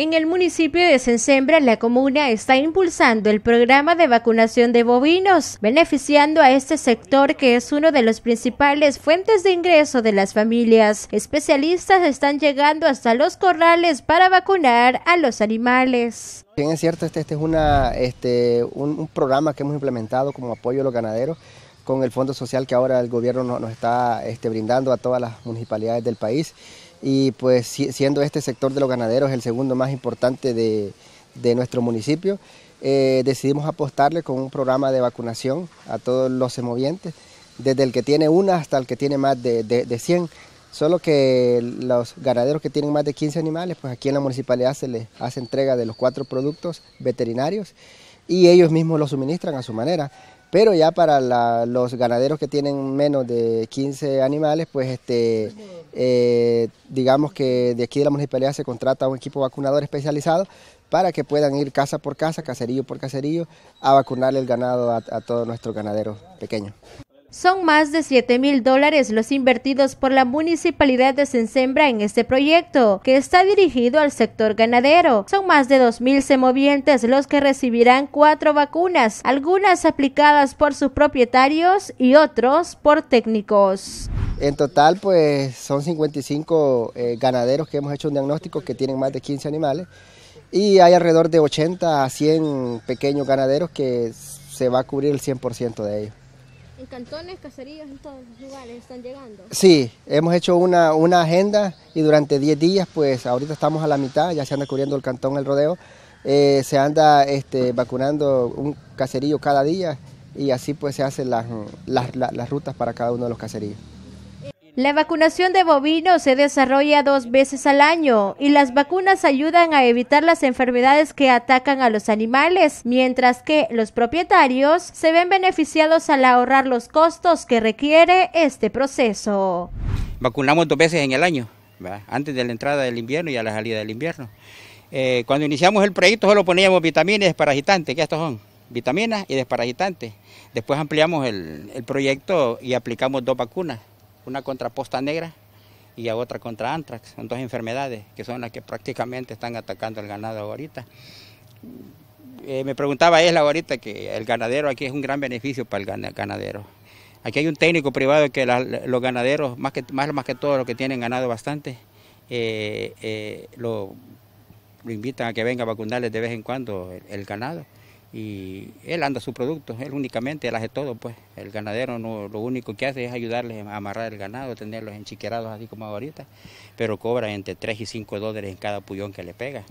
En el municipio de Sensembra, la comuna está impulsando el programa de vacunación de bovinos, beneficiando a este sector que es uno de los principales fuentes de ingreso de las familias. Especialistas están llegando hasta los corrales para vacunar a los animales. Bien, es cierto, este, este es una, este, un programa que hemos implementado como apoyo a los ganaderos con el Fondo Social que ahora el gobierno nos, está este, brindando a todas las municipalidades del país. Y pues siendo este sector de los ganaderos el segundo más importante de, nuestro municipio, eh, decidimos apostarle con un programa de vacunación a todos los semovientes, desde el que tiene una hasta el que tiene más de, de 100. Solo que los ganaderos que tienen más de 15 animales, pues aquí en la municipalidad se les hace entrega de los cuatro productos veterinarios y ellos mismos los suministran a su manera. Pero ya para los ganaderos que tienen menos de 15 animales, pues este, eh, digamos que de aquí de la municipalidad se contrata un equipo vacunador especializado para que puedan ir casa por casa, caserío por caserío, a vacunar el ganado a, a todos nuestros ganaderos pequeños. Son más de 7 mil dólares los invertidos por la municipalidad de Sensembra en este proyecto, que está dirigido al sector ganadero. Son más de 2 mil semovientes los que recibirán cuatro vacunas, algunas aplicadas por sus propietarios y otros por técnicos. En total, pues son 55 eh, ganaderos que hemos hecho un diagnóstico que tienen más de 15 animales y hay alrededor de 80 a 100 pequeños ganaderos que se va a cubrir el 100% de ellos. En cantones, caseríos, en todos los lugares están llegando. Sí, hemos hecho una, una agenda y durante 10 días, pues ahorita estamos a la mitad, ya se anda cubriendo el cantón El Rodeo, eh, se anda este, vacunando un caserío cada día y así pues se hacen las, las, rutas para cada uno de los caseríos. La vacunación de bovinos se desarrolla dos veces al año y las vacunas ayudan a evitar las enfermedades que atacan a los animales, mientras que los propietarios se ven beneficiados al ahorrar los costos que requiere este proceso. Vacunamos dos veces en el año, antes de la entrada del invierno y a la salida del invierno. Eh, cuando iniciamos el proyecto solo poníamos vitaminas y desparagitantes, que estos son vitaminas y desparagitantes. Después ampliamos el proyecto y aplicamos dos vacunas una contra posta negra y a otra contra antrax. Son dos enfermedades que son las que prácticamente están atacando al ganado ahorita. Eh, me preguntaba él ahorita que el ganadero aquí es un gran beneficio para el ganadero. Aquí hay un técnico privado que los ganaderos, más que, más, que todo los que tienen ganado bastante, eh, eh, lo, invitan a que venga a vacunarles de vez en cuando el ganado y él anda su producto, él únicamente, él hace todo, pues el ganadero no, lo único que hace es ayudarles a amarrar el ganado, tenerlos enchiquerados así como ahorita, pero cobra entre 3 y 5 dólares en cada puñón que le pega.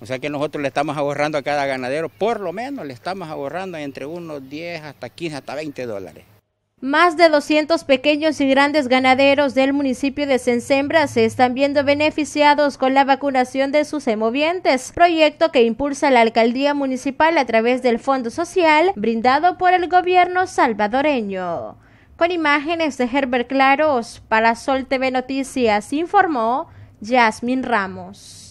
O sea que nosotros le estamos ahorrando a cada ganadero, por lo menos le estamos ahorrando entre unos 10 hasta 15, hasta 20 dólares. Más de 200 pequeños y grandes ganaderos del municipio de Sensembra se están viendo beneficiados con la vacunación de sus emovientes, proyecto que impulsa la alcaldía municipal a través del Fondo Social brindado por el gobierno salvadoreño. Con imágenes de Herbert Claros para Sol TV Noticias informó Yasmín Ramos.